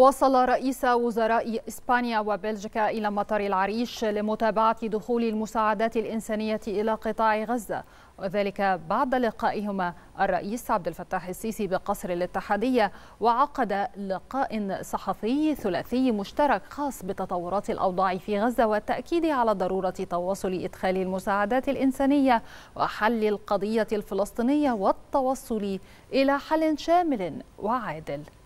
وصل رئيس وزراء إسبانيا وبلجيكا إلى مطار العريش لمتابعة دخول المساعدات الإنسانية إلى قطاع غزة وذلك بعد لقائهما الرئيس عبد الفتاح السيسي بقصر الاتحادية وعقد لقاء صحفي ثلاثي مشترك خاص بتطورات الأوضاع في غزة والتأكيد على ضرورة تواصل إدخال المساعدات الإنسانية وحل القضية الفلسطينية والتوصل إلى حل شامل وعادل